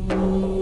Música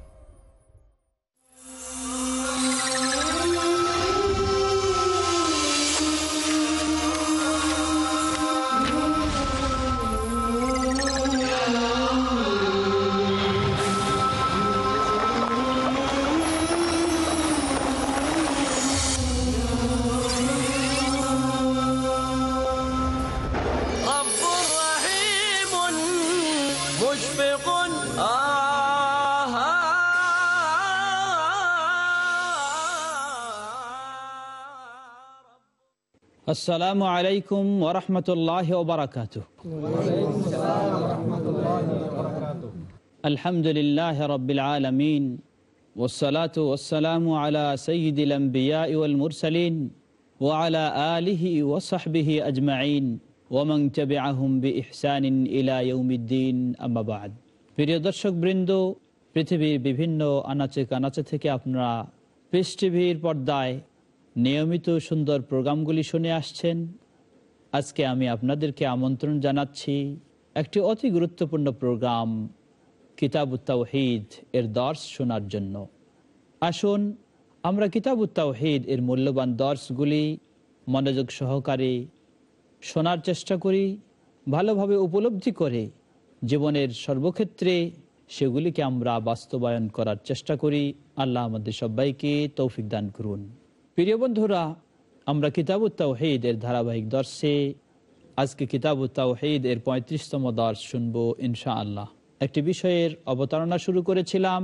আসসালামু আলাইকুম ওরহমতুল্লাহ ওবরাকাত আলহামদুলিল্লাহ রবিল আলমিন ওসলাত ওসালাম আলা সঈদুল আম্বিয়া ইউল মুরসালিন ও আলা আলিহি ওসাহবিহি আজমাইন ওমং চবে আহম বি ইলা ইউমিদ্দিন আমাবাদ প্রিয় পৃথিবীর বিভিন্ন আনাচে কানাচে থেকে আপনারা পিস পর্দায় নিয়মিত সুন্দর প্রোগ্রামগুলি শুনে আসছেন আজকে আমি আপনাদেরকে আমন্ত্রণ জানাচ্ছি একটি অতি গুরুত্বপূর্ণ প্রোগ্রাম উত্তাহিদ এর দর্শ শোনার জন্য আসুন আমরা উত্তাহিদ এর মূল্যবান দর্শগুলি মনোযোগ সহকারে শোনার চেষ্টা করি ভালোভাবে উপলব্ধি করে জীবনের সর্বক্ষেত্রে সেগুলিকে আমরা বাস্তবায়ন করার চেষ্টা করি আল্লাহ আমাদের সবাইকে তৌফিক দান করুন প্রিয় বন্ধুরা আমরা কিতাবুত্তাহিদ এর ধারাবাহিক দর্শে আজকে কিতাবুত্তাহিদ এর পঁয়ত্রিশতম দর্শ শুনব ইনশা আল্লাহ একটি বিষয়ের অবতারণা শুরু করেছিলাম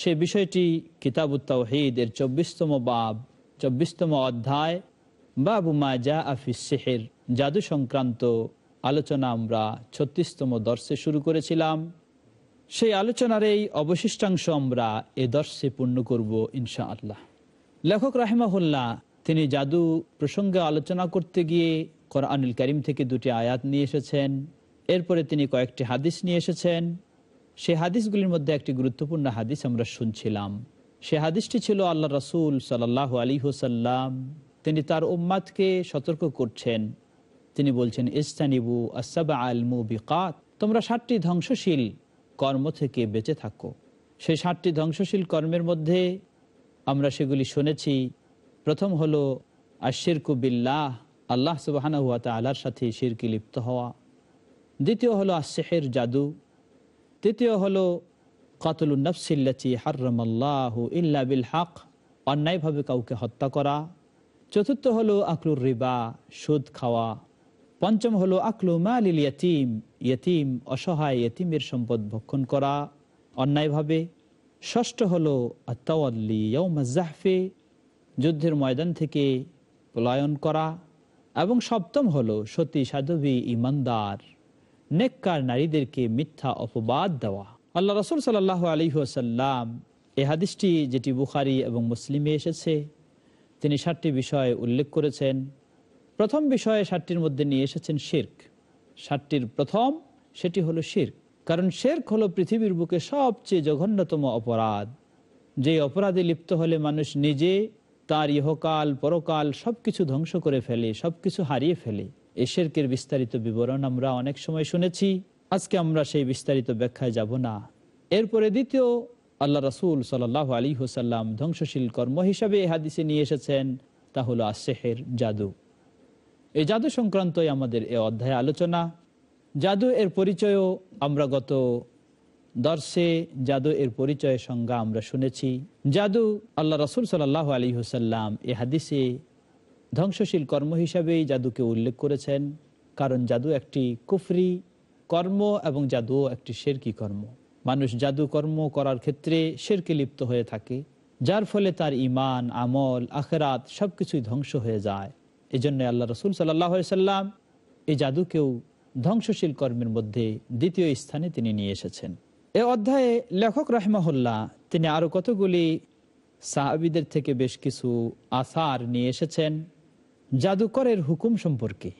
সে বিষয়টি কিতাবুত্তাহিদ এর চব্বিশতম বাব চব্বিশতম অধ্যায় বাবু মা জা আফিস শেহের জাদু সংক্রান্ত আলোচনা আমরা ছত্রিশতম দর্শে শুরু করেছিলাম সেই আলোচনার এই অবশিষ্টাংশ আমরা এ দর্শে পূর্ণ করব ইনশা আল্লাহ লেখক রাহেমাহুল্লাহ তিনি জাদু প্রসঙ্গে আলোচনা করতে গিয়ে কোরআনুল করিম থেকে দুটি আয়াত নিয়ে এসেছেন এরপরে তিনি কয়েকটি হাদিস নিয়ে এসেছেন সেই হাদিসগুলির মধ্যে একটি গুরুত্বপূর্ণ হাদিস আমরা শুনছিলাম সে হাদিসটি ছিল আল্লাহ রসুল সাল্লাহ আলী হুসাল্লাম তিনি তার উম্মাদকে সতর্ক করছেন তিনি বলছেন ইস্তানিবু আসাবা আল মুবিকাত তোমরা সাতটি ধ্বংসশীল কর্ম থেকে বেঁচে থাকো সেই সাতটি ধ্বংসশীল কর্মের মধ্যে আমরা সেগুলি শুনেছি প্রথম হলো আশির বিল্লাহ আল্লাহ সুবাহানা হুয়া তালার সাথে শিরকি লিপ্ত হওয়া দ্বিতীয় হলো আশেহের জাদু তৃতীয় হলো কাতলুন্নফসিল্লাচি হার্রমাল্লাহ ইল্লা বিল হক অন্যায়ভাবে কাউকে হত্যা করা চতুর্থ হলো আকলুর রিবা সুদ খাওয়া পঞ্চম হলো আকলু মালিল ইয়তিম ইয়তিম অসহায় ইয়তিমের সম্পদ ভক্ষণ করা অন্যায়ভাবে ষষ্ঠ হল আত্তাওয়াল্লি যুদ্ধের ময়দান থেকে পলায়ন করা এবং সপ্তম হল সতী সাধবী ইমানদার নেককার নারীদেরকে মিথ্যা অপবাদ দেওয়া আল্লাহ রসুল সাল্লাহ আলহিহাসাল্লাম এ হাদিসটি যেটি বুখারি এবং মুসলিমে এসেছে তিনি সাতটি বিষয়ে উল্লেখ করেছেন প্রথম বিষয়ে সাতটির মধ্যে নিয়ে এসেছেন শির্ক সাতটির প্রথম সেটি হলো শির্ক কারণ শেরক হলো পৃথিবীর বুকে সবচেয়ে জঘন্যতম অপরাধ যে অপরাধে লিপ্ত হলে মানুষ নিজে তার ইহকাল পরকাল সবকিছু ধ্বংস করে ফেলে সবকিছু হারিয়ে ফেলে এ শেরকের বিস্তারিত বিবরণ আমরা অনেক সময় শুনেছি আজকে আমরা সেই বিস্তারিত ব্যাখ্যায় যাব না এরপরে দ্বিতীয় আল্লাহ রাসুল সাল আলী হুসাল্লাম ধ্বংসশীল কর্ম হিসাবে এ হাদিসে নিয়ে এসেছেন তা হলো আশেহের জাদু এই জাদু সংক্রান্তই আমাদের এ অধ্যায় আলোচনা জাদু এর পরিচয়ও আমরা গত দর্শে জাদু এর পরিচয়ের সংজ্ঞা আমরা শুনেছি জাদু আল্লাহ রসুল সাল্লাহ আলী হুসাল্লাম এ হাদিসে ধ্বংসশীল কর্ম হিসাবেই জাদুকে উল্লেখ করেছেন কারণ জাদু একটি কুফরি কর্ম এবং জাদুও একটি শেরকি কর্ম মানুষ জাদু কর্ম করার ক্ষেত্রে শেরকে লিপ্ত হয়ে থাকে যার ফলে তার ইমান আমল আখেরাত সব কিছুই ধ্বংস হয়ে যায় এজন্য আল্লাহ রসুল সাল্লাহ সাল্লাম এই জাদুকেও ধ্বংসশীল কর্মের মধ্যে দ্বিতীয় স্থানে তিনি নিয়ে এসেছেন এ অধ্যায়ে লেখক রহমাহুল্লাহ তিনি আরও কতগুলি সাহাবিদের থেকে বেশ কিছু আসার নিয়ে এসেছেন জাদুকরের হুকুম সম্পর্কে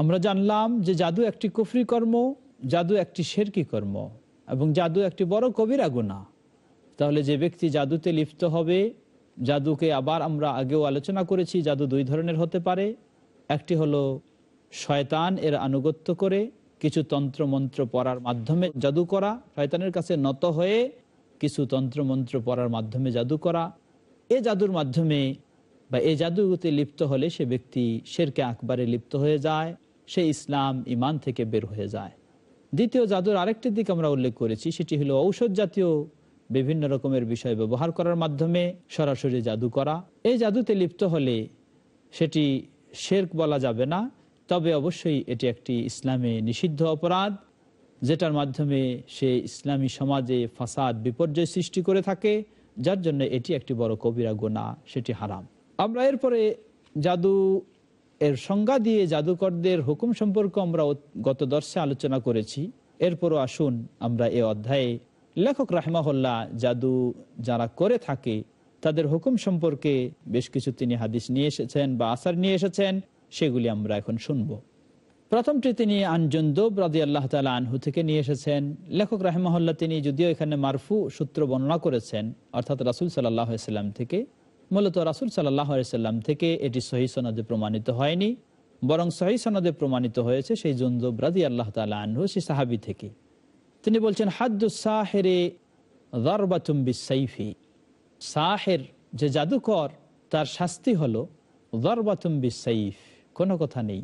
আমরা জানলাম যে জাদু একটি কুফরি কর্ম জাদু একটি শেরকি কর্ম এবং জাদু একটি বড় কবির আগুনা তাহলে যে ব্যক্তি জাদুতে লিপ্ত হবে জাদুকে আবার আমরা আগেও আলোচনা করেছি জাদু দুই ধরনের হতে পারে একটি হলো শয়তান এর আনুগত্য করে কিছু তন্ত্রমন্ত্র পড়ার মাধ্যমে জাদু করা শয়তানের কাছে নত হয়ে কিছু তন্ত্রমন্ত্র পড়ার মাধ্যমে জাদু করা এ জাদুর মাধ্যমে বা এ জাদুতে লিপ্ত হলে সে ব্যক্তি শেরকে আকবারে লিপ্ত হয়ে যায় সে ইসলাম ইমান থেকে বের হয়ে যায় দ্বিতীয় জাদুর আরেকটি দিক আমরা উল্লেখ করেছি সেটি হলো ঔষধ জাতীয় বিভিন্ন রকমের বিষয় ব্যবহার করার মাধ্যমে সরাসরি জাদু করা এই জাদুতে লিপ্ত হলে সেটি শেরক বলা যাবে না তবে অবশ্যই এটি একটি ইসলামে নিষিদ্ধ অপরাধ যেটার মাধ্যমে সে ইসলামী সমাজে ফাসাদ বিপর্যয় সৃষ্টি করে থাকে যার জন্য এটি একটি বড় কবিরা গোনা সেটি হারাম আমরা এরপরে জাদু এর সংজ্ঞা দিয়ে জাদুকরদের হুকুম সম্পর্কে আমরা গত দর্শে আলোচনা করেছি এরপরও আসুন আমরা এ অধ্যায়ে লেখক রাহমাহল্লা জাদু যারা করে থাকে তাদের হুকুম সম্পর্কে বেশ কিছু তিনি হাদিস নিয়ে এসেছেন বা আসার নিয়ে এসেছেন সেগুলি আমরা এখন শুনব প্রথমটি তিনি দোব রাজি আল্লাহ তালা আনহু থেকে নিয়ে এসেছেন লেখক রাহেমহল্লা তিনি যদিও এখানে মারফু সূত্র বর্ণনা করেছেন অর্থাৎ রাসুল সাল্লাহাম থেকে মূলত রাসুল সাল্লাহাম থেকে এটি সহি সনদে প্রমাণিত হয়নি বরং সহি সনদে প্রমাণিত হয়েছে সেই জন্দব রাজি আল্লাহ তালা আনহু সেই সাহাবি থেকে তিনি বলছেন সাহেরে দরবাতুম্বি সাইফি সাহের যে জাদুকর তার শাস্তি হলো দরবাতুম্বি সাইফ কোনো কথা নেই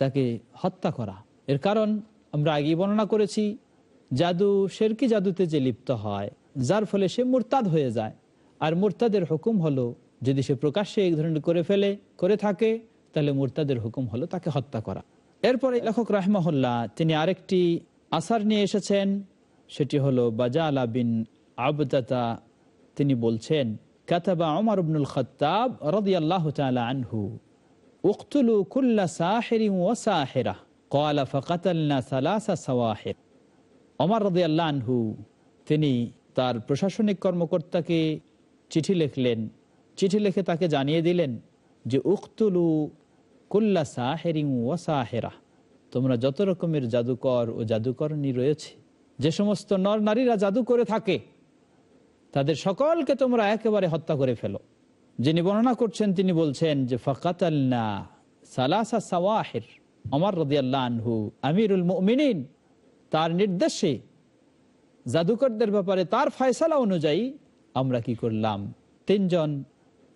তাকে হত্যা করা এর কারণ আমরা আগেই বর্ণনা করেছি জাদু শেরকি জাদুতে যে লিপ্ত হয় যার ফলে সে মোরতাদ হয়ে যায় আর মোরতাদের হুকুম হলো যদি সে প্রকাশ্যে এক ধরনের করে ফেলে করে থাকে তাহলে মোরতাদের হুকুম হলো তাকে হত্যা করা এরপরে লেখক রাহমহল্লা তিনি আরেকটি আসার নিয়ে এসেছেন সেটি হলো আলা বিন আবদাতা তিনি বলছেন কাতাবা অমর ইবনুল খতাব রদিয়াল্লাহ আনহু উক্তুলু কুল্লা সাহেরি ওয়া সাহেরা কলা ফকাতাল্লা সালাসা সাওয়াহের অমর রদে আল্লাহু তিনি তার প্রশাসনিক কর্মকর্তাকে চিঠি লিখলেন চিঠি লিখে তাকে জানিয়ে দিলেন যে উক্তুলু কুল্লা সাহেরিং ও সাহেরা তোমরা যত রকমের জাদুকর ও জাদুকরণী রয়েছে যে সমস্ত নর নারীরা জাদু করে থাকে তাদের সকলকে তোমরা একেবারে হত্যা করে ফেলো যিনি বর্ণনা করছেন তিনি বলছেন যে ফকাত আল্লাহ সালাসা অমর রদিয়াল্লাহ আমিরুল মিনিন তার নির্দেশে জাদুকরদের ব্যাপারে তার ফয়সালা অনুযায়ী আমরা কি করলাম তিনজন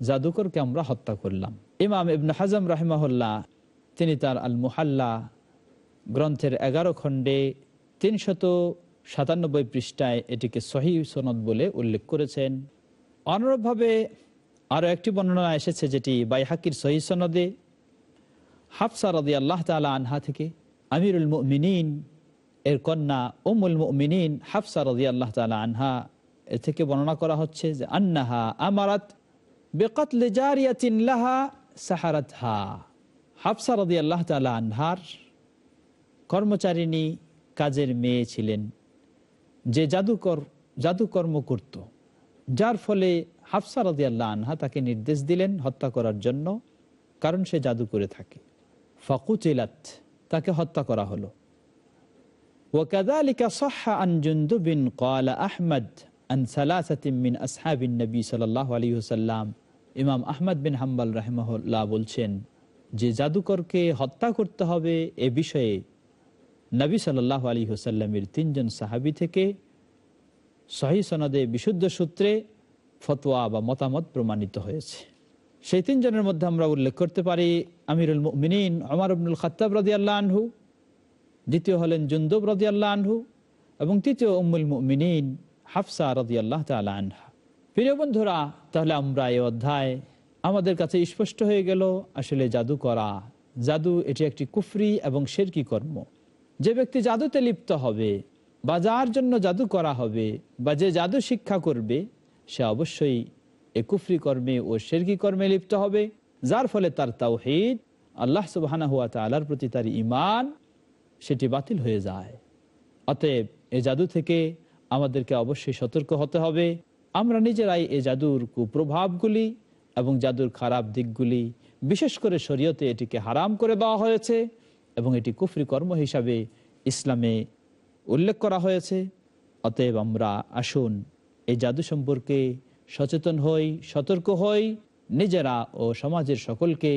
জাদুকরকে আমরা হত্যা করলাম ইমাম ইবন হাজম রাহিমাহুল্লাহ তিনি তার আল মুহাল্লা গ্রন্থের এগারো খণ্ডে তিনশত সাতানব্বই পৃষ্ঠায় এটিকে সহি সনদ বলে উল্লেখ করেছেন অনুরূপভাবে আরও একটি বর্ণনা এসেছে যেটি বাইহাকির সহি সনদে হাফসা রদি আল্লাহ তালা আনহা থেকে আমিরুল মিনীন এর কন্যা উমুল মিনীন হাফসা রদি আল্লাহ তালা আনহা এ থেকে বর্ণনা করা হচ্ছে যে আন্নাহা আমারাত বেকত লেজারিয়াতিনলাহা সাহারাত হা হাফসা রদি আল্লাহ তালা আনহার কর্মচারিণী কাজের মেয়ে ছিলেন যে জাদুকর জাদুকর্ম করত যার ফলে হাফসা রাজিয়াল্লাহ আনহা তাকে নির্দেশ দিলেন হত্যা করার জন্য কারণ সে জাদু করে থাকে ফকুচিলাত তাকে হত্যা করা হলো وكذلك صح عن جندب قال أحمد عن ثلاثة من أصحاب النبي صلى الله عليه وسلم ইমাম আহমদ বিন হাম্বাল রাহেমহল্লা বলছেন যে জাদুকরকে হত্যা করতে হবে এ বিষয়ে নবী সাল্লাহ আলী হোসাল্লামের তিনজন সাহাবি থেকে সহি সনদে বিশুদ্ধ সূত্রে ফতোয়া বা মতামত প্রমাণিত হয়েছে সেই তিনজনের মধ্যে আমরা উল্লেখ করতে পারি আমিরুল মিনীন অমর আবনুল খত্তাব রদিয়াল্লাহ আনহু দ্বিতীয় হলেন জুন্দুব রদিয়াল্লাহ আনহু এবং তৃতীয় উম্মুল মিনীন হাফসা রদিয়াল্লাহ তালা আনহা প্রিয় বন্ধুরা তাহলে আমরা এই অধ্যায় আমাদের কাছে স্পষ্ট হয়ে গেল আসলে জাদু করা জাদু এটি একটি কুফরি এবং শেরকি কর্ম যে ব্যক্তি জাদুতে লিপ্ত হবে বা যার জন্য জাদু করা হবে বা যে জাদু শিক্ষা করবে সে অবশ্যই একুফরি কর্মে ও শেরকি কর্মে লিপ্ত হবে যার ফলে তার তাওহিদ আল্লাহ সুবাহানা হুয়া তালার প্রতি তার ইমান সেটি বাতিল হয়ে যায় অতএব এ জাদু থেকে আমাদেরকে অবশ্যই সতর্ক হতে হবে আমরা নিজেরাই এ জাদুর কুপ্রভাবগুলি এবং জাদুর খারাপ দিকগুলি বিশেষ করে শরীয়তে এটিকে হারাম করে দেওয়া হয়েছে এবং এটি কুফরি কর্ম হিসাবে ইসলামে উল্লেখ করা হয়েছে অতএব আমরা আসুন এই জাদু সম্পর্কে সচেতন হই সতর্ক হই নিজেরা ও সমাজের সকলকে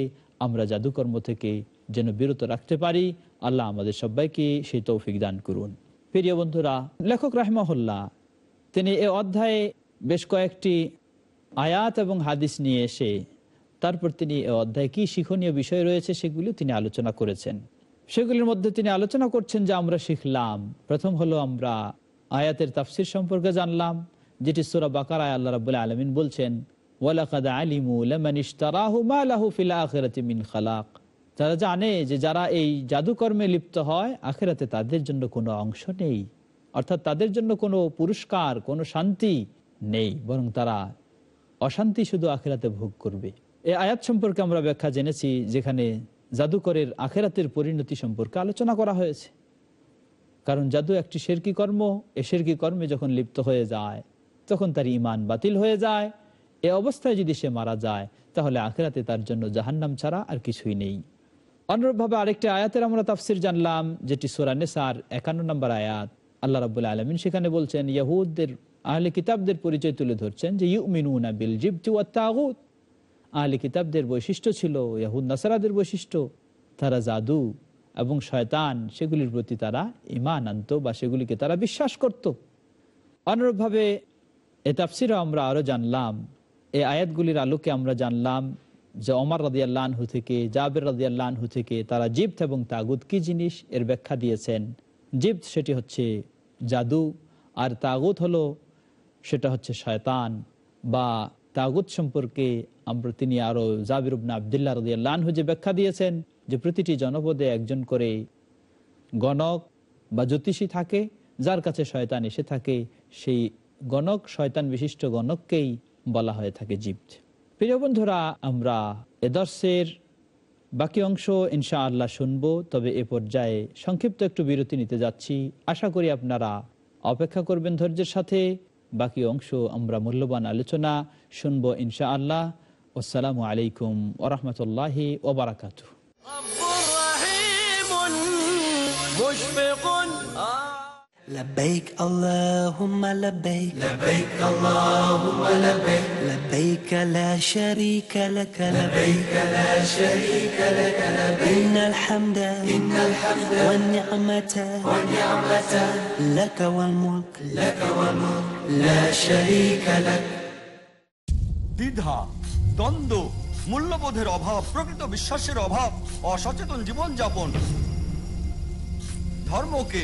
আমরা জাদুকর্ম থেকে যেন বিরত রাখতে পারি আল্লাহ আমাদের সবাইকে সেই তৌফিক দান করুন প্রিয় বন্ধুরা লেখক রাহমাহুল্লাহ তিনি এ অধ্যায়ে বেশ কয়েকটি আয়াত এবং হাদিস নিয়ে এসে তারপর তিনি এ অধ্যায়ে কি শিক্ষণীয় বিষয় রয়েছে সেগুলি তিনি আলোচনা করেছেন সেগুলির মধ্যে তিনি আলোচনা করছেন যে আমরা শিখলাম প্রথম হলো আমরা আয়াতের তাফসির সম্পর্কে জানলাম যেটি সুরা বাকারায় আল্লাহ রাবুল্লাহ আলমিন বলছেন ওয়ালাকাদা আলিমু লামানিশতারাহু মা লাহু ফিল আখিরাতি মিন খালাক তারা জানে যে যারা এই জাদুকর্মে লিপ্ত হয় আখেরাতে তাদের জন্য কোনো অংশ নেই অর্থাৎ তাদের জন্য কোনো পুরস্কার কোনো শান্তি নেই বরং তারা অশান্তি শুধু আখেরাতে ভোগ করবে এই আয়াত সম্পর্কে আমরা ব্যাখ্যা জেনেছি যেখানে জাদুকরের আখেরাতের পরিণতি সম্পর্কে আলোচনা করা হয়েছে কারণ জাদু একটি শেরকি কর্ম এ শেরকি কর্মে যখন লিপ্ত হয়ে যায় তখন তার ইমান বাতিল হয়ে যায় এ অবস্থায় যদি সে মারা যায় তাহলে আখেরাতে তার জন্য জাহান্নাম ছাড়া আর কিছুই নেই অনুরূপভাবে আরেকটি আয়াতের আমরা তাফসির জানলাম যেটি সার একান্ন নম্বর আয়াত আল্লাহ রাবুল আলমিন সেখানে বলছেন ইয়াহুদদের আহলে কিতাবদের পরিচয় তুলে ধরছেন যে ইউ মিনুনা বিল জিবতি ওয়াত্তাগুত আহলে কিতাবদের বৈশিষ্ট্য ছিল ইয়াহুদ নাসারাদের বৈশিষ্ট্য তারা জাদু এবং শয়তান সেগুলির প্রতি তারা ইমান আনত বা সেগুলিকে তারা বিশ্বাস করত অনুরূপভাবে এ তাফসিরও আমরা আরও জানলাম এই আয়াতগুলির আলোকে আমরা জানলাম যে অমর রাজিয়াল্লাহু থেকে জাবির রাজিয়াল্লাহু থেকে তারা জিপ্ত এবং তাগুদ কি জিনিস এর ব্যাখ্যা দিয়েছেন জিপ্ত সেটি হচ্ছে জাদু আর তাগুদ হলো সেটা হচ্ছে শয়তান বা তাগুদ সম্পর্কে আমরা তিনি আরও জাবির উবনা আবদুল্লাহ রাজিয়াল্লাহু যে ব্যাখ্যা দিয়েছেন যে প্রতিটি জনপদে একজন করে গণক বা জ্যোতিষী থাকে যার কাছে শয়তান এসে থাকে সেই গণক শয়তান বিশিষ্ট গণককেই বলা হয়ে থাকে জীব প্রিয় বন্ধুরা আমরা এদর্শের বাকি অংশ ইনশা আল্লাহ শুনব তবে এ পর্যায়ে সংক্ষিপ্ত একটু বিরতি নিতে যাচ্ছি আশা করি আপনারা অপেক্ষা করবেন ধৈর্যের সাথে বাকি অংশ আমরা মূল্যবান আলোচনা শুনব ইনশা আল্লাহ আসসালামু আলাইকুম ওরহমতুল্লাহ ওবরাকাত মুশফিকুন لبيك اللهم لبيك لبيك اللهم لبيك لبيك لا شريك لك لبيك لا شريك لك لبيك إن الحمد إن الحمد والنعمة والنعمة لك والملك لك والملك لا شريك لك দ্বিধা দ্বন্দ্ব মূল্যবোধের অভাব প্রকৃত বিশ্বাসের অভাব অসচেতন জীবনযাপন ধর্মকে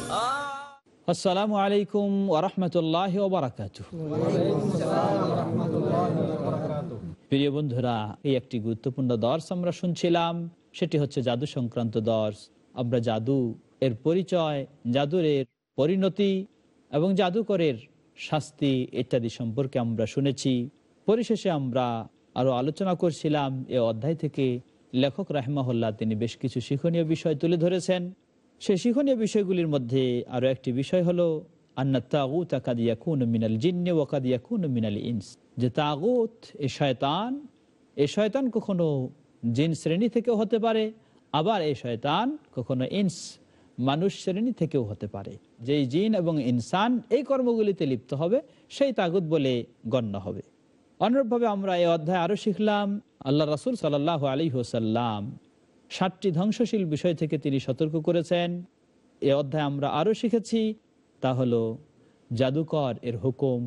আসসালামু আলাইকুম ওরহমতুল্লাহ প্রিয় বন্ধুরা এই একটি গুরুত্বপূর্ণ দর্শ আমরা শুনছিলাম সেটি হচ্ছে জাদু সংক্রান্ত দর্শ আমরা জাদু এর পরিচয় জাদুরের পরিণতি এবং জাদুকরের শাস্তি ইত্যাদি সম্পর্কে আমরা শুনেছি পরিশেষে আমরা আরো আলোচনা করছিলাম এ অধ্যায় থেকে লেখক রাহেমাহল্লা তিনি বেশ কিছু শিক্ষণীয় বিষয় তুলে ধরেছেন সে শিক্ষণীয় বিষয়গুলির মধ্যে আরও একটি বিষয় হলো আন্না তাগুত আকাদিয়াকুন মিনাল জিন্নে ওয়াকাদিয়াকুন মিনাল ইনস যে তাগুত এ শয়তান এ শয়তান কখনো জিন শ্রেণী থেকেও হতে পারে আবার এ শয়তান কখনো ইনস মানুষ শ্রেণী থেকেও হতে পারে যেই জিন এবং ইনসান এই কর্মগুলিতে লিপ্ত হবে সেই তাগুত বলে গণ্য হবে অনুরূপভাবে আমরা এই অধ্যায় আরও শিখলাম আল্লাহ রাসুল সাল্লাহ আলী হোসাল্লাম সাতটি ধ্বংসশীল বিষয় থেকে তিনি সতর্ক করেছেন এ অধ্যায় আমরা আরও শিখেছি তা হলো জাদুকর এর হুকুম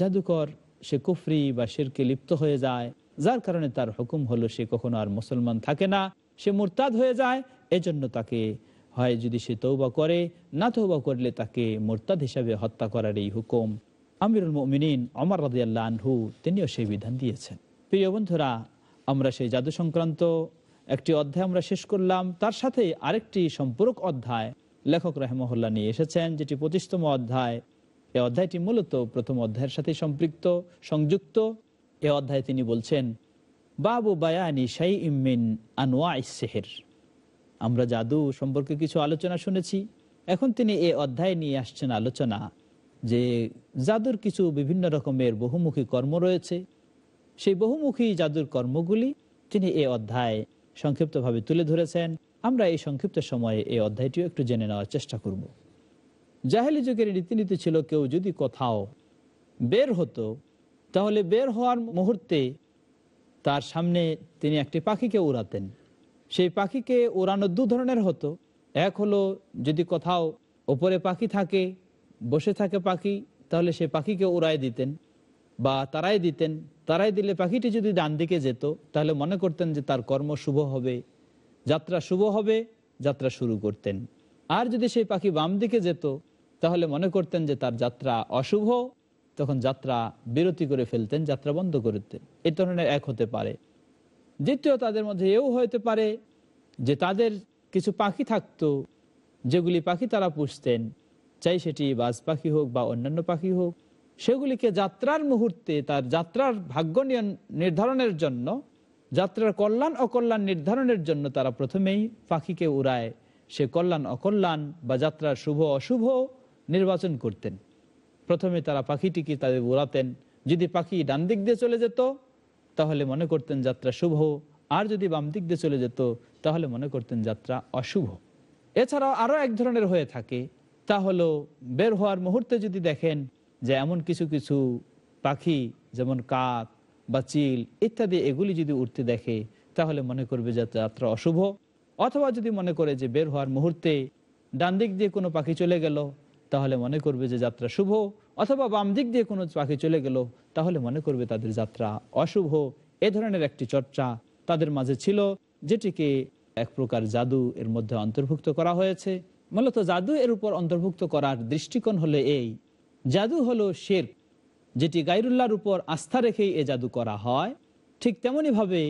জাদুকর সে কুফরি বা শিরকে লিপ্ত হয়ে যায় যার কারণে তার হুকুম হলো সে কখনো আর মুসলমান থাকে না সে মোরতাদ হয়ে যায় এজন্য তাকে হয় যদি সে তৌবা করে না তৌবা করলে তাকে মোরতাদ হিসাবে হত্যা করার এই হুকুম আমিরুল মমিনিন অমর রাজিয়াল্লা আনহু তিনিও সেই বিধান দিয়েছেন প্রিয় বন্ধুরা আমরা সেই জাদু সংক্রান্ত একটি অধ্যায় আমরা শেষ করলাম তার সাথে আরেকটি সম্পূরক অধ্যায় লেখক রহমহল্লা নিয়ে এসেছেন যেটি পঁচিশতম অধ্যায় এ অধ্যায়টি মূলত প্রথম অধ্যায়ের সাথে সম্পৃক্ত সংযুক্ত এ অধ্যায় তিনি বলছেন বাবু বায়ানি শাই ইমিন আনোয়া ইসেহের আমরা জাদু সম্পর্কে কিছু আলোচনা শুনেছি এখন তিনি এ অধ্যায় নিয়ে আসছেন আলোচনা যে জাদুর কিছু বিভিন্ন রকমের বহুমুখী কর্ম রয়েছে সেই বহুমুখী জাদুর কর্মগুলি তিনি এ অধ্যায় সংক্ষিপ্তভাবে তুলে ধরেছেন আমরা এই সংক্ষিপ্ত সময়ে এই অধ্যায়টিও একটু জেনে নেওয়ার চেষ্টা করব জাহেলি যুগের রীতিনীতি ছিল কেউ যদি কোথাও বের হতো তাহলে বের হওয়ার মুহূর্তে তার সামনে তিনি একটি পাখিকে উড়াতেন সেই পাখিকে উড়ানো দু ধরনের হতো এক হলো যদি কোথাও ওপরে পাখি থাকে বসে থাকে পাখি তাহলে সেই পাখিকে উড়াই দিতেন বা তারাই দিতেন তারাই দিলে পাখিটি যদি ডান দিকে যেত তাহলে মনে করতেন যে তার কর্ম শুভ হবে যাত্রা শুভ হবে যাত্রা শুরু করতেন আর যদি সেই পাখি বাম দিকে যেত তাহলে মনে করতেন যে তার যাত্রা অশুভ তখন যাত্রা বিরতি করে ফেলতেন যাত্রা বন্ধ করতেন এ ধরনের এক হতে পারে দ্বিতীয় তাদের মধ্যে এও হতে পারে যে তাদের কিছু পাখি থাকতো যেগুলি পাখি তারা পুষতেন চাই সেটি বাজ পাখি হোক বা অন্যান্য পাখি হোক সেগুলিকে যাত্রার মুহূর্তে তার যাত্রার ভাগ্য নির্ধারণের জন্য যাত্রার কল্যাণ অকল্যাণ নির্ধারণের জন্য তারা প্রথমেই পাখিকে উড়ায় সে কল্যাণ অকল্যাণ বা যাত্রার শুভ অশুভ নির্বাচন করতেন প্রথমে তারা পাখিটিকে তাদের উড়াতেন যদি পাখি ডান দিক দিয়ে চলে যেত তাহলে মনে করতেন যাত্রা শুভ আর যদি বাম দিক দিয়ে চলে যেত তাহলে মনে করতেন যাত্রা অশুভ এছাড়াও আরও এক ধরনের হয়ে থাকে তা হলো বের হওয়ার মুহূর্তে যদি দেখেন যে এমন কিছু কিছু পাখি যেমন কাক বা চিল ইত্যাদি এগুলি যদি উঠতে দেখে তাহলে মনে করবে যে যাত্রা অশুভ অথবা যদি মনে করে যে বের হওয়ার মুহূর্তে ডান দিক দিয়ে কোনো পাখি চলে গেল তাহলে মনে করবে যে যাত্রা শুভ অথবা বাম দিক দিয়ে কোনো পাখি চলে গেল তাহলে মনে করবে তাদের যাত্রা অশুভ এ ধরনের একটি চর্চা তাদের মাঝে ছিল যেটিকে এক প্রকার জাদু এর মধ্যে অন্তর্ভুক্ত করা হয়েছে মূলত জাদু এর উপর অন্তর্ভুক্ত করার দৃষ্টিকোণ হলে এই জাদু হলো শের যেটি গাইরুল্লাহর উপর আস্থা রেখেই এ জাদু করা হয় ঠিক তেমনইভাবে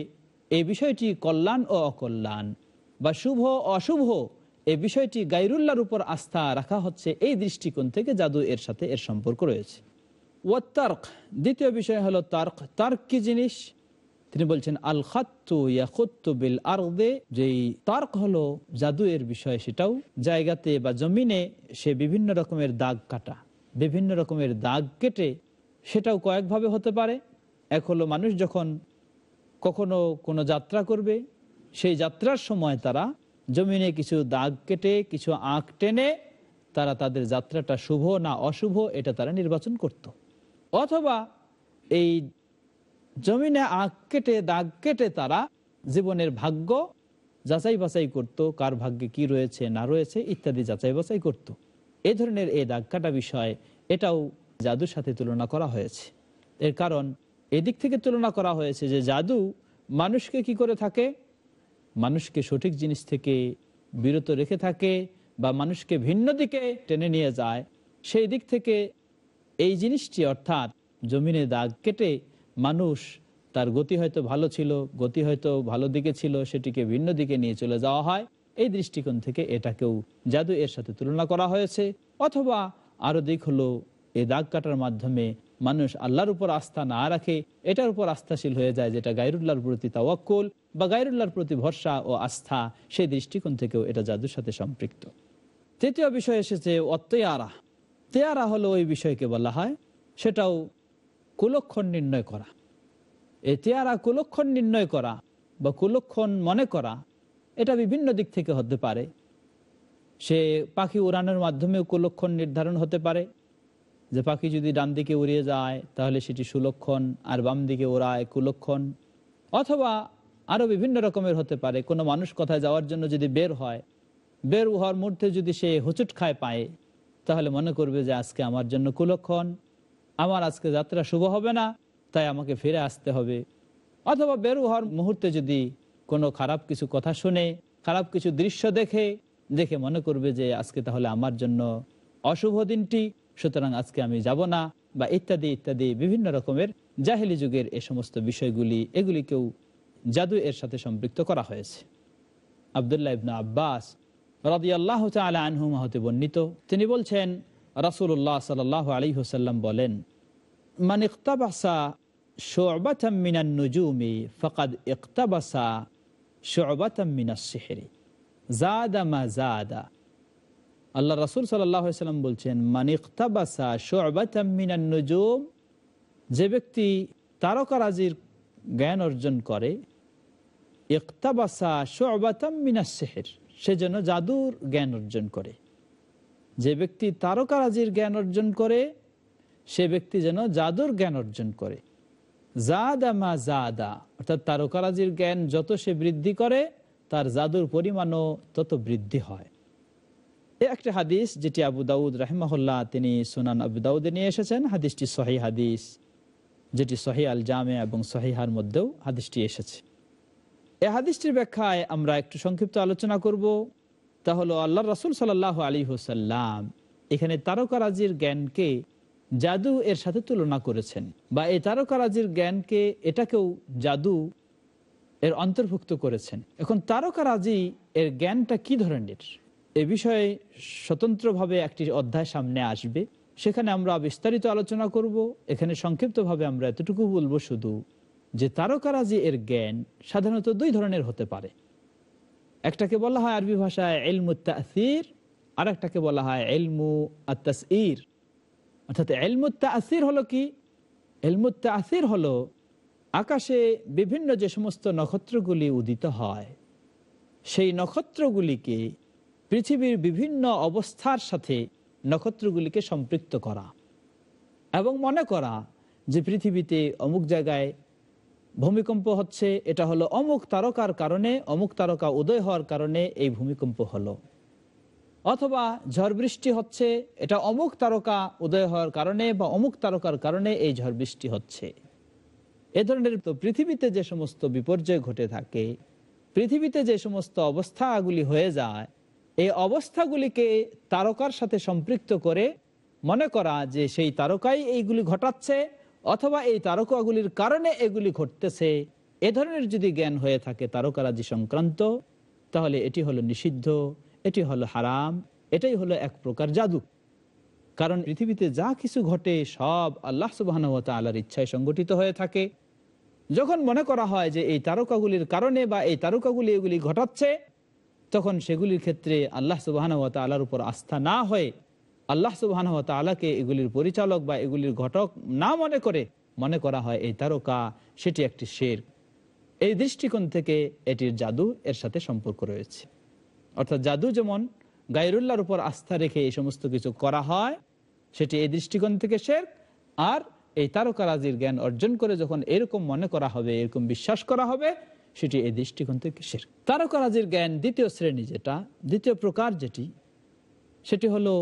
এই বিষয়টি কল্যাণ ও অকল্যাণ বা শুভ অশুভ এই বিষয়টি গাইরুল্লাহর উপর আস্থা রাখা হচ্ছে এই দৃষ্টিকোণ থেকে জাদু এর সাথে এর সম্পর্ক রয়েছে ও তার্ক দ্বিতীয় বিষয় হলো তার্ক তার্ক কি জিনিস তিনি বলছেন আল খাত্তু ইয়াকুত্তু বিল আরদে যেই তার্ক হলো জাদু এর বিষয় সেটাও জায়গাতে বা জমিনে সে বিভিন্ন রকমের দাগ কাটা বিভিন্ন রকমের দাগ কেটে সেটাও কয়েকভাবে হতে পারে এক হলো মানুষ যখন কখনো কোনো যাত্রা করবে সেই যাত্রার সময় তারা জমিনে কিছু দাগ কেটে কিছু আঁক টেনে তারা তাদের যাত্রাটা শুভ না অশুভ এটা তারা নির্বাচন করত। অথবা এই জমিনে আঁক কেটে দাগ কেটে তারা জীবনের ভাগ্য যাচাই বাছাই করত কার ভাগ্যে কি রয়েছে না রয়েছে ইত্যাদি যাচাই বাছাই করতো এ ধরনের এ দাগ কাটা বিষয় এটাও জাদুর সাথে তুলনা করা হয়েছে এর কারণ এদিক থেকে তুলনা করা হয়েছে যে জাদু মানুষকে কি করে থাকে মানুষকে সঠিক জিনিস থেকে বিরত রেখে থাকে বা মানুষকে ভিন্ন দিকে টেনে নিয়ে যায় সেই দিক থেকে এই জিনিসটি অর্থাৎ জমিনে দাগ কেটে মানুষ তার গতি হয়তো ভালো ছিল গতি হয়তো ভালো দিকে ছিল সেটিকে ভিন্ন দিকে নিয়ে চলে যাওয়া হয় এই দৃষ্টিকোণ থেকে এটাকেও জাদু এর সাথে তুলনা করা হয়েছে অথবা আরো দিক হলো এই দাগ কাটার মাধ্যমে মানুষ আল্লাহর উপর আস্থা না রাখে এটার উপর আস্থাশীল হয়ে যায় যেটা গাইরুল্লাহর প্রতি তাওয়াক্কুল বা গাইরুল্লাহর প্রতি ভরসা ও আস্থা সেই দৃষ্টিকোণ থেকেও এটা জাদুর সাথে সম্পৃক্ত তৃতীয় বিষয় এসেছে অত্যয়ারা তেয়ারা হলো ওই বিষয়কে বলা হয় সেটাও কুলক্ষণ নির্ণয় করা এ তেয়ারা কুলক্ষণ নির্ণয় করা বা কুলক্ষণ মনে করা এটা বিভিন্ন দিক থেকে হতে পারে সে পাখি উড়ানোর মাধ্যমে কুলক্ষণ নির্ধারণ হতে পারে যে পাখি যদি ডান দিকে উড়িয়ে যায় তাহলে সেটি সুলক্ষণ আর বাম দিকে ওড়ায় কুলক্ষণ অথবা আরও বিভিন্ন রকমের হতে পারে কোনো মানুষ কথায় যাওয়ার জন্য যদি বের হয় বের হওয়ার মধ্যে যদি সে হুচুট খায় পায় তাহলে মনে করবে যে আজকে আমার জন্য কুলক্ষণ আমার আজকে যাত্রা শুভ হবে না তাই আমাকে ফিরে আসতে হবে অথবা বের হওয়ার মুহূর্তে যদি কোনো খারাপ কিছু কথা শুনে খারাপ কিছু দৃশ্য দেখে দেখে মনে করবে যে আজকে তাহলে আমার জন্য অশুভ দিনটি সুতরাং আজকে আমি যাব না বা ইত্যাদি ইত্যাদি বিভিন্ন রকমের জাহেলি যুগের এ সমস্ত বিষয়গুলি এগুলিকেও জাদু এর সাথে সম্পৃক্ত করা হয়েছে আবদুল্লাহ ইবনা আব্বাস রাদিয়াল্লাহ তালা আনহুমা হতে বর্ণিত তিনি বলছেন রাসুল্লাহ সাল আলী হুসাল্লাম বলেন মানে ইকতাবাসা শোবাতামিনান নজুমি ফকাদ ইকতাবাসা শবাতামিনাসেহরি জাদা মা জাদা আল্লাহ রাসুল সাল্লাম বলছেন মানিকতাবাসা শবাতামিনাজুম যে ব্যক্তি তারকারাজির জ্ঞান অর্জন করে ইকতাবাসা শবাতামিনাসেহের সে যেন জাদুর জ্ঞান অর্জন করে যে ব্যক্তি তারকারাজির জ্ঞান অর্জন করে সে ব্যক্তি যেন জাদুর জ্ঞান অর্জন করে জাদা মা জাদা অর্থাৎ তারকারাজির জ্ঞান যত সে বৃদ্ধি করে তার জাদুর পরিমাণও তত বৃদ্ধি হয় এ একটা হাদিস যেটি আবু দাউদ রাহেমহল্লা তিনি সুনান আবু দাউদে নিয়ে এসেছেন হাদিসটি সহি হাদিস যেটি সহি আল জামে এবং সহিহার মধ্যেও হাদিসটি এসেছে এ হাদিসটির ব্যাখ্যায় আমরা একটু সংক্ষিপ্ত আলোচনা করব তা হলো আল্লাহ রাসুল সাল্লাহ আলী হুসাল্লাম এখানে তারকারাজির জ্ঞানকে জাদু এর সাথে তুলনা করেছেন বা এই তারকারাজির জ্ঞানকে এটাকেও জাদু এর অন্তর্ভুক্ত করেছেন এখন তারকারাজি এর জ্ঞানটা কি ধরনের এ বিষয়ে স্বতন্ত্রভাবে একটি অধ্যায় সামনে আসবে সেখানে আমরা বিস্তারিত আলোচনা করব এখানে সংক্ষিপ্তভাবে আমরা এতটুকু বলবো শুধু যে তারকারাজি এর জ্ঞান সাধারণত দুই ধরনের হতে পারে একটাকে বলা হয় আরবি ভাষায় এলমু তাসির আর একটাকে বলা হয় এলমু আতাস অর্থাৎ এলমুত্তা আসির হলো কি এলমুত্তা আসির হলো আকাশে বিভিন্ন যে সমস্ত নক্ষত্রগুলি উদিত হয় সেই নক্ষত্রগুলিকে পৃথিবীর বিভিন্ন অবস্থার সাথে নক্ষত্রগুলিকে সম্পৃক্ত করা এবং মনে করা যে পৃথিবীতে অমুক জায়গায় ভূমিকম্প হচ্ছে এটা হলো অমুক তারকার কারণে অমুক তারকা উদয় হওয়ার কারণে এই ভূমিকম্প হলো অথবা ঝড় বৃষ্টি হচ্ছে এটা অমুক তারকা উদয় হওয়ার কারণে বা অমুক তারকার কারণে এই ঝড় বৃষ্টি হচ্ছে এ ধরনের তো পৃথিবীতে যে সমস্ত বিপর্যয় ঘটে থাকে পৃথিবীতে যে সমস্ত অবস্থাগুলি হয়ে যায় এই অবস্থাগুলিকে তারকার সাথে সম্পৃক্ত করে মনে করা যে সেই তারকাই এইগুলি ঘটাচ্ছে অথবা এই তারকাগুলির কারণে এগুলি ঘটতেছে এ ধরনের যদি জ্ঞান হয়ে থাকে তারকারাজি সংক্রান্ত তাহলে এটি হলো নিষিদ্ধ এটি হলো হারাম এটাই হলো এক প্রকার জাদু কারণ পৃথিবীতে যা কিছু ঘটে সব আল্লাহ সুবাহর ইচ্ছায় সংগঠিত হয়ে থাকে যখন মনে করা হয় যে এই তারকাগুলির কারণে বা এই তারকাগুলি এগুলি ঘটাচ্ছে তখন সেগুলির ক্ষেত্রে আল্লাহ সুবাহর উপর আস্থা না হয়ে আল্লাহ আলাকে এগুলির পরিচালক বা এগুলির ঘটক না মনে করে মনে করা হয় এই তারকা সেটি একটি শের এই দৃষ্টিকোণ থেকে এটির জাদু এর সাথে সম্পর্ক রয়েছে অর্থাৎ জাদু যেমন গায়রুল্লাহর উপর আস্থা রেখে এই সমস্ত কিছু করা হয় সেটি এই দৃষ্টিকোণ থেকে শের আর এই তারকারাজির জ্ঞান অর্জন করে যখন এরকম মনে করা হবে এরকম বিশ্বাস করা হবে সেটি এই দৃষ্টিকোণ থেকে শের তারকারাজির জ্ঞান দ্বিতীয় শ্রেণী যেটা দ্বিতীয় প্রকার যেটি সেটি হলো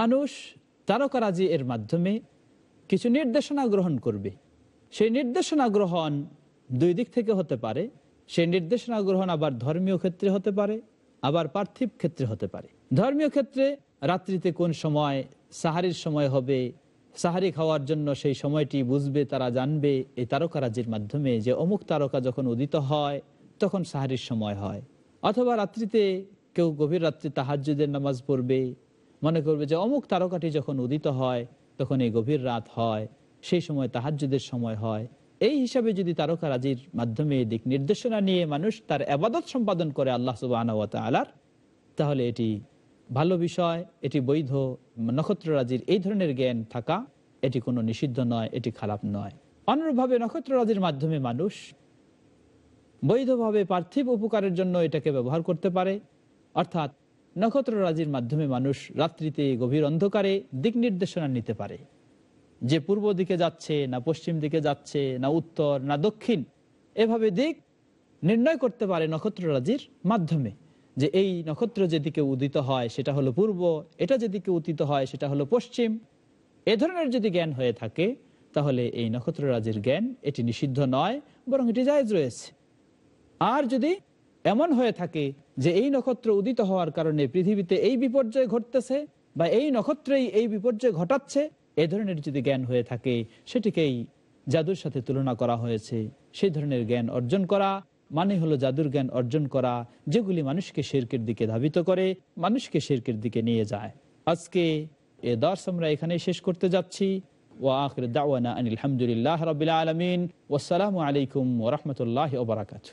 মানুষ তারকারাজি এর মাধ্যমে কিছু নির্দেশনা গ্রহণ করবে সেই নির্দেশনা গ্রহণ দুই দিক থেকে হতে পারে সেই নির্দেশনা গ্রহণ আবার ধর্মীয় ক্ষেত্রে হতে পারে আবার পার্থিব ক্ষেত্রে হতে পারে ধর্মীয় ক্ষেত্রে রাত্রিতে কোন সময় সাহারির সময় হবে সাহারি খাওয়ার জন্য সেই সময়টি বুঝবে তারা জানবে এই তারকারাজির মাধ্যমে যে অমুক তারকা যখন উদিত হয় তখন সাহারির সময় হয় অথবা রাত্রিতে কেউ গভীর রাত্রি তাহাজুদের নামাজ পড়বে মনে করবে যে অমুক তারকাটি যখন উদিত হয় তখন এই গভীর রাত হয় সেই সময় তাহাজুদের সময় হয় এই হিসাবে যদি তারকারাজির মাধ্যমে দিক নির্দেশনা নিয়ে মানুষ তার আবাদত সম্পাদন করে আল্লাহ সুবাহ তাহলে এটি ভালো বিষয় এটি বৈধ নক্ষত্ররাজির এই ধরনের জ্ঞান থাকা এটি কোনো নিষিদ্ধ নয় এটি খারাপ নয় অন্যভাবে নক্ষত্ররাজির মাধ্যমে মানুষ বৈধভাবে পার্থিব উপকারের জন্য এটাকে ব্যবহার করতে পারে অর্থাৎ নক্ষত্ররাজির মাধ্যমে মানুষ রাত্রিতে গভীর অন্ধকারে দিক নির্দেশনা নিতে পারে যে পূর্ব দিকে যাচ্ছে না পশ্চিম দিকে যাচ্ছে না উত্তর না দক্ষিণ এভাবে দিক নির্ণয় করতে পারে নক্ষত্ররাজির মাধ্যমে যে এই নক্ষত্র যেদিকে উদিত হয় সেটা হলো পূর্ব এটা যেদিকে উদিত হয় সেটা হলো পশ্চিম এ ধরনের যদি জ্ঞান হয়ে থাকে তাহলে এই নক্ষত্ররাজির জ্ঞান এটি নিষিদ্ধ নয় বরং এটি জায়জ রয়েছে আর যদি এমন হয়ে থাকে যে এই নক্ষত্র উদিত হওয়ার কারণে পৃথিবীতে এই বিপর্যয় ঘটতেছে বা এই নক্ষত্রেই এই বিপর্যয় ঘটাচ্ছে এ ধরনের যদি জ্ঞান হয়ে থাকে সেটিকেই জাদুর সাথে তুলনা করা হয়েছে সেই ধরনের জ্ঞান অর্জন করা মানে হলো জাদুর জ্ঞান অর্জন করা যেগুলি মানুষকে শেরকের দিকে ধাবিত করে মানুষকে শেরকের দিকে নিয়ে যায় আজকে এ দর্শ আমরা এখানে শেষ করতে যাচ্ছি ও আখর দাওয়ানা আনিলামদুলিল্লাহ রবিল আলমিন ওসালামু আলাইকুম ওরহমতুল্লাহ ওবরাকাতু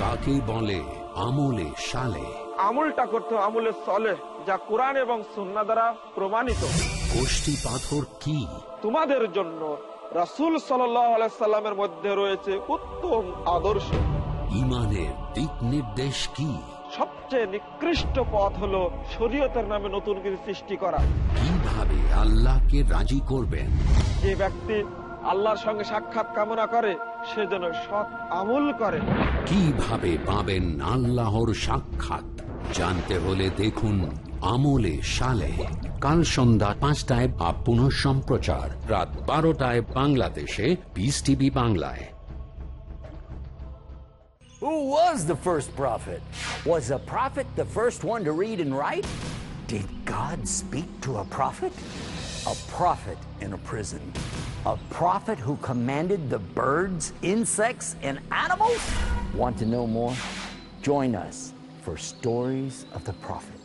কাকে বলে আমলে সালে আমলটা করতে আমলে সলে যা কোরআন এবং সন্না দ্বারা প্রমাণিত গোষ্ঠী পাথর কি তোমাদের জন্য রাসুল সাল্লামের মধ্যে রয়েছে উত্তম আদর্শ ইমানের দিক নির্দেশ কি সবচেয়ে নিকৃষ্ট পথ হলো শরীয়তের নামে নতুন কিছু সৃষ্টি করা কিভাবে আল্লাহকে রাজি করবেন যে ব্যক্তি আল্লাহর সঙ্গে সাক্ষাৎ কামনা করে সে যেন সৎ আমল করে কিভাবে পাবেন আল্লাহর সাক্ষাৎ জানতে হলে দেখুন আমলে সালে কাল সন্ধ্যা পাঁচটায় বা পুনঃ সম্প্রচার রাত বারোটায় বাংলাদেশে পিস টিভি বাংলায় Who was the first prophet? Was a prophet the first one to read and write? Did God speak to a prophet? a prophet in a prison. A prophet who commanded the birds, insects, and animals? Want to know more? Join us for Stories of the Prophet.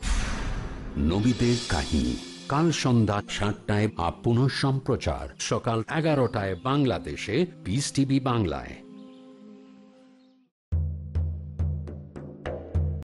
নবীদের কাহিনী কাল সন্ধ্যা সাতটায় up সম্প্রচার সকাল এগারোটায় বাংলাদেশে Peace TV বাংলায়